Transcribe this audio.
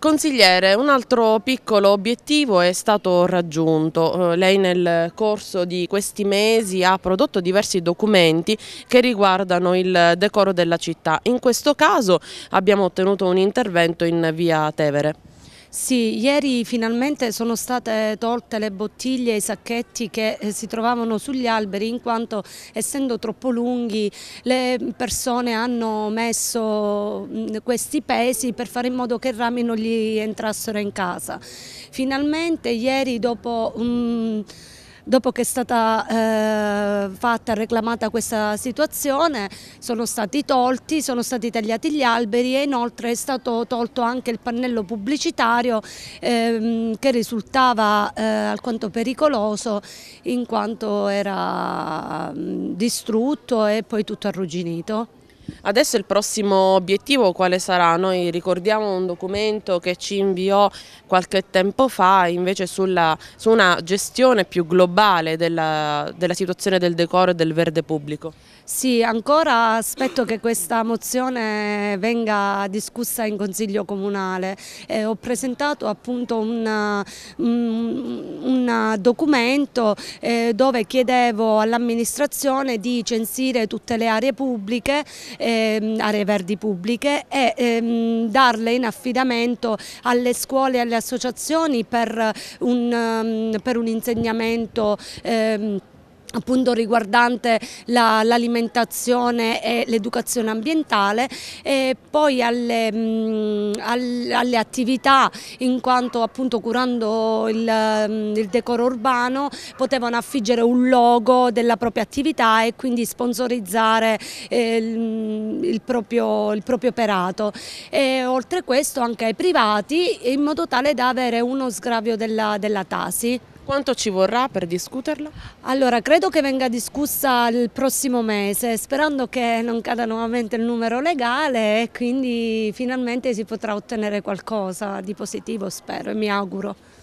Consigliere, un altro piccolo obiettivo è stato raggiunto. Eh, lei nel corso di questi mesi ha prodotto diversi documenti che riguardano il decoro della città. In questo caso abbiamo ottenuto un intervento in via Tevere. Sì, ieri finalmente sono state tolte le bottiglie e i sacchetti che eh, si trovavano sugli alberi in quanto essendo troppo lunghi le persone hanno messo mm, questi pesi per fare in modo che i rami non gli entrassero in casa. Finalmente ieri dopo... Um, dopo che è stata eh, fatta, reclamata questa situazione, sono stati tolti, sono stati tagliati gli alberi e inoltre è stato tolto anche il pannello pubblicitario ehm, che risultava eh, alquanto pericoloso in quanto era mh, mm, distrutto e poi tutto arrugginito. Adesso il prossimo obiettivo quale sarà? Noi ricordiamo un documento che ci inviò qualche tempo fa invece sulla, su una gestione più globale della, della situazione del decoro e del verde pubblico. Sì, ancora aspetto che questa mozione venga discussa in Consiglio Comunale. Eh, ho presentato appunto un, mm, un documento eh, dove chiedevo all'amministrazione di censire tutte le aree pubbliche eh, ehm, aree verdi pubbliche e ehm, darle in affidamento alle scuole e alle associazioni per un, um, per un insegnamento ehm, appunto riguardante l'alimentazione la, e l'educazione ambientale e poi alle, mh, mm, alle, alle, attività in quanto appunto curando il, mh, mm, il, decoro urbano potevano affiggere un logo della propria attività e quindi sponsorizzare eh, il, mm, il, proprio, il, proprio, operato e oltre questo anche ai privati in modo tale da avere uno sgravio della, della Tasi. Quanto ci vorrà per discuterla? Allora, credo che venga discussa il prossimo mese, sperando che non cada nuovamente il numero legale e quindi finalmente si potrà ottenere qualcosa di positivo, spero e mi auguro.